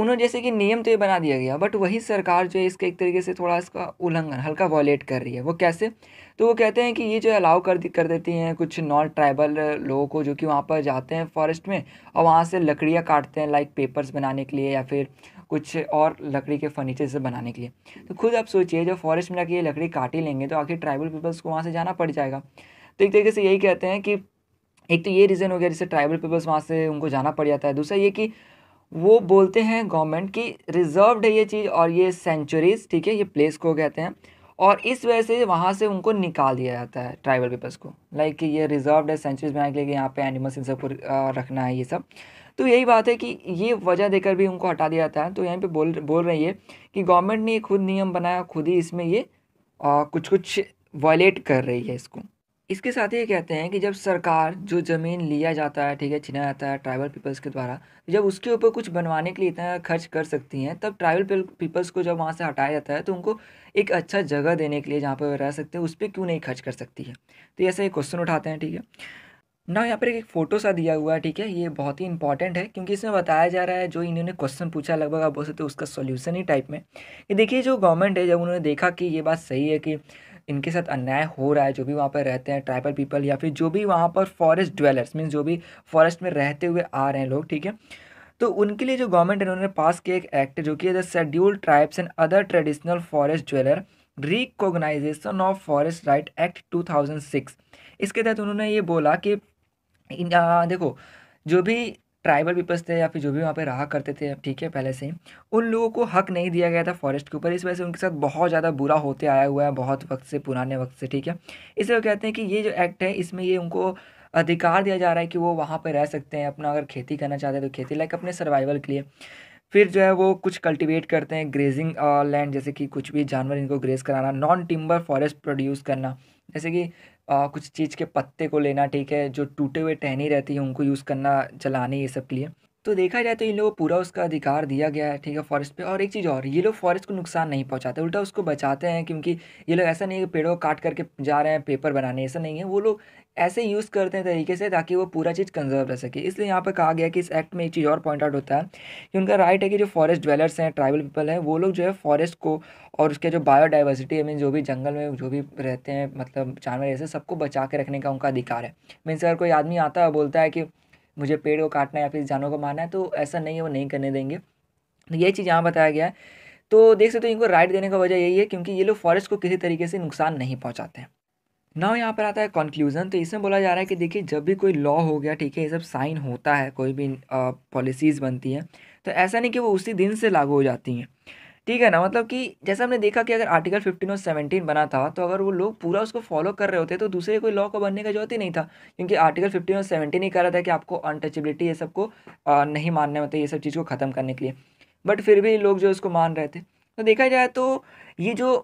S1: उन्होंने जैसे कि नियम तो ये बना दिया गया बट वही सरकार जो है इसका एक तरीके से थोड़ा इसका उल्लंघन हल्का वॉलेट कर रही है वो कैसे तो वो कहते हैं कि ये जो अलाउ कर कर देती हैं कुछ नॉन ट्राइबल लोगों को जो कि वहाँ पर जाते हैं फॉरेस्ट में और वहाँ से लकड़ियाँ काटते हैं लाइक पेपर्स बनाने के लिए या फिर कुछ और लकड़ी के फर्नीचर बनाने के लिए तो खुद आप सोचिए जब फॉरेस्ट में जाके ये लकड़ी काट ही लेंगे तो आखिर ट्राइबल पीपल्स को वहाँ से जाना पड़ जाएगा तो एक तरीके से यही कहते हैं कि एक तो ये रीज़न हो गया जैसे ट्राइबल पीपल्स वहाँ से उनको जाना पड़ जाता है दूसरा ये कि वो बोलते हैं गवर्नमेंट की रिजर्व है ये चीज़ और ये सेंचुरीज ठीक है ये प्लेस को कहते हैं और इस वजह से वहाँ से उनको निकाल दिया जाता है ट्राइबल पीपल्स को लाइक कि ये रिज़र्व है सेंचुरीज बनाने के लिए यहाँ पे एनिमल्स इन सबको रखना है ये सब तो यही बात है कि ये वजह देकर भी उनको हटा दिया जाता है तो यहीं पे बोल बोल रही है कि गवर्नमेंट ने खुद नियम बनाया खुद ही इसमें ये आ, कुछ कुछ वॉयलेट कर रही है इसको इसके साथ ये कहते हैं कि जब सरकार जो ज़मीन लिया जाता है ठीक है छीना जाता है ट्राइबल पीपल्स के द्वारा तो जब उसके ऊपर कुछ बनवाने के लिए इतना खर्च कर सकती हैं तब ट्राइबल पीपल्स को जब वहाँ से हटाया जाता है तो उनको एक अच्छा जगह देने के लिए जहाँ पर रह सकते हैं उस पर क्यों नहीं खर्च कर सकती है तो ऐसा एक क्वेश्चन उठाते हैं ठीक है ना यहाँ पर एक फोटो सा दिया हुआ है ठीक है ये बहुत ही इंपॉर्टेंट है क्योंकि इसमें बताया जा रहा है जो इन्होंने क्वेश्चन पूछा लगभग आप बोल सकते हो उसका सोल्यूशन ही टाइप में ये देखिए जो गवर्नमेंट है जब उन्होंने देखा कि ये बात सही है कि इनके साथ अन्याय हो रहा है जो भी वहाँ पर रहते हैं ट्राइबल पीपल या फिर जो भी वहाँ पर फॉरेस्ट ड्वेलर्स मीन्स जो भी फॉरेस्ट में रहते हुए आ रहे हैं लोग ठीक है तो उनके लिए जो गवर्नमेंट इन्होंने पास किया एक एक्ट जो कि the scheduled tribes and other traditional forest dweller recognition of forest right act 2006 इसके तहत उन्होंने ये बोला कि इन आ, देखो जो भी ट्राइबल पीपल्स थे या फिर जो भी वहाँ पे रहा करते थे ठीक है पहले से उन लोगों को हक नहीं दिया गया था फॉरेस्ट के ऊपर इस वजह से उनके साथ बहुत ज़्यादा बुरा होते आया हुआ है बहुत वक्त से पुराने वक्त से ठीक है इसलिए वो कहते हैं कि ये जो एक्ट है इसमें ये उनको अधिकार दिया जा रहा है कि वो वहाँ पर रह सकते हैं अपना अगर खेती करना चाहते हैं तो खेती लाइक अपने सर्वाइवल के लिए फिर जो है वो कुछ कल्टिवेट करते हैं ग्रेजिंग लैंड जैसे कि कुछ भी जानवर इनको ग्रेज कराना नॉन टिम्बर फॉरेस्ट प्रोड्यूस करना जैसे कि आ, कुछ चीज़ के पत्ते को लेना ठीक है जो टूटे हुए टहनी रहती है उनको यूज़ करना जलाने ये सब के लिए तो देखा जाए तो इन लोगों को पूरा उसका अधिकार दिया गया है ठीक है फॉरेस्ट पे और एक चीज़ और ये लोग फॉरेस्ट को नुकसान नहीं पहुंचाते उल्टा उसको बचाते हैं क्योंकि ये लोग ऐसा नहीं है कि पेड़ों को काट करके जा रहे हैं पेपर बनाने ऐसा नहीं है वो लोग ऐसे यूज़ करते हैं तरीके से ताकि वो पूरा चीज़ कंजर्व रह सके इसलिए यहाँ पर कहा गया कि इस एक्ट में एक चीज़ और पॉइंट आउट होता है कि उनका राइट है कि जो फॉरेस्ट ड्वेलर्स हैं ट्राइबल पीपल हैं वो लोग जो है फॉरेस्ट को और उसके जो बायोडाइवर्सिटी मीन जो भी जंगल में जो भी रहते हैं मतलब जानवर ऐसे सबको बचा के रखने का उनका अधिकार है मीन्स अगर कोई आदमी आता है बोलता है कि मुझे पेड़ को काटना है या फिर जानों को मारना है तो ऐसा नहीं है वो नहीं करने देंगे तो ये चीज़ यहाँ बताया गया है तो देख सकते हो इनको राइट देने का वजह यही है क्योंकि ये लोग फॉरेस्ट को किसी तरीके से नुकसान नहीं पहुँचाते हैं नाउ यहाँ पर आता है कंक्लूजन तो इसमें बोला जा रहा है कि देखिए जब भी कोई लॉ हो गया ठीक है ये सब साइन होता है कोई भी पॉलिसीज़ बनती हैं तो ऐसा नहीं कि वो उसी दिन से लागू हो जाती हैं ठीक है ना मतलब कि जैसे हमने देखा कि अगर आर्टिकल फिफ्टीन और सेवनटीन बना था तो अगर वो लोग पूरा उसको फॉलो कर रहे होते तो दूसरे कोई लॉ को बनने का जरूरत ही नहीं था क्योंकि आर्टिकल फिफ्टीन और सेवनटीन ही कह रहा था कि आपको अनटचेबिलिटी ये सबको नहीं मानने होते मतलब ये सब चीज़ को ख़त्म करने के लिए बट फिर भी लोग जो उसको मान रहे थे तो देखा जाए तो ये जो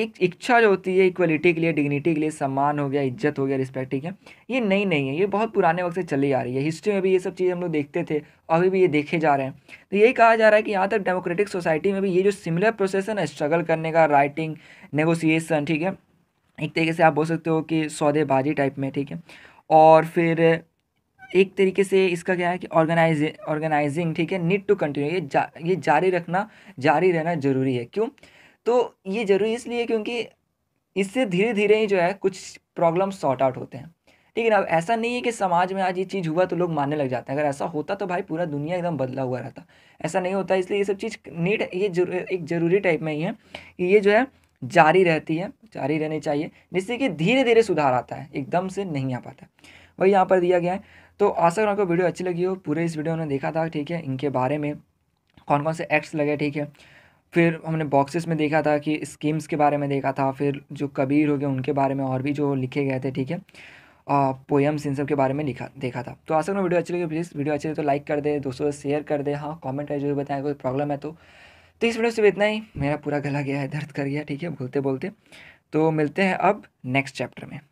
S1: एक इच्छा जो होती है इक्वलिटी के लिए डिग्निटी के लिए सम्मान हो गया इज्जत हो गया रिस्पेक्ट ठीक है ये नई नहीं है ये बहुत पुराने वक्त से चली आ रही है हिस्ट्री में भी ये सब चीज़ हम लोग देखते थे अभी भी ये देखे जा रहे हैं तो यही कहा जा रहा है कि यहाँ तक डेमोक्रेटिक सोसाइटी में भी ये जो सिमिलर प्रोसेस है ना स्ट्रगल करने का राइटिंग नेगोसिएसन ठीक है एक तरीके से आप बोल सकते हो कि सौदेबाजी टाइप में ठीक है और फिर एक तरीके से इसका क्या है कि ऑर्गेनाइज ऑर्गेनाइजिंग ठीक है नीड टू कंटिन्यू ये जा ये जारी रखना जारी रहना जरूरी है क्यों तो ये ज़रूरी इसलिए क्योंकि इससे धीरे धीरे ही जो है कुछ प्रॉब्लम सॉर्ट आउट होते हैं ठीक है ना अब ऐसा नहीं है कि समाज में आज ये चीज़ हुआ तो लोग मानने लग जाते हैं अगर ऐसा होता तो भाई पूरा दुनिया एकदम बदला हुआ रहता ऐसा नहीं होता इसलिए ये सब चीज़ नीट ये जरू, एक ज़रूरी टाइप में ही है कि ये जो है जारी रहती है जारी रहनी चाहिए जिससे कि धीरे धीरे सुधार आता है एकदम से नहीं आ पाता वही यहाँ पर दिया गया है तो आशा करूँ आपको वीडियो अच्छी लगी हो पूरे इस वीडियो ने देखा था ठीक है इनके बारे में कौन कौन से एक्ट्स लगे ठीक है फिर हमने बॉक्सेस में देखा था कि स्कीम्स के बारे में देखा था फिर जो कबीर हो गए उनके बारे में और भी जो लिखे गए थे ठीक है पोएम्स इन सब के बारे में लिखा देखा था तो आशा वीडियो अच्छी लगी प्लीज़ वीडियो अच्छी लगी तो लाइक कर दे दोस्तों से शेयर कर दे हाँ कॉमेंट है जो बताएं कोई प्रॉब्लम है तो तो इस वीडियो से इतना ही मेरा पूरा गला गया है दर्द कर गया ठीक है बोलते बोलते तो मिलते हैं अब नेक्स्ट चैप्टर में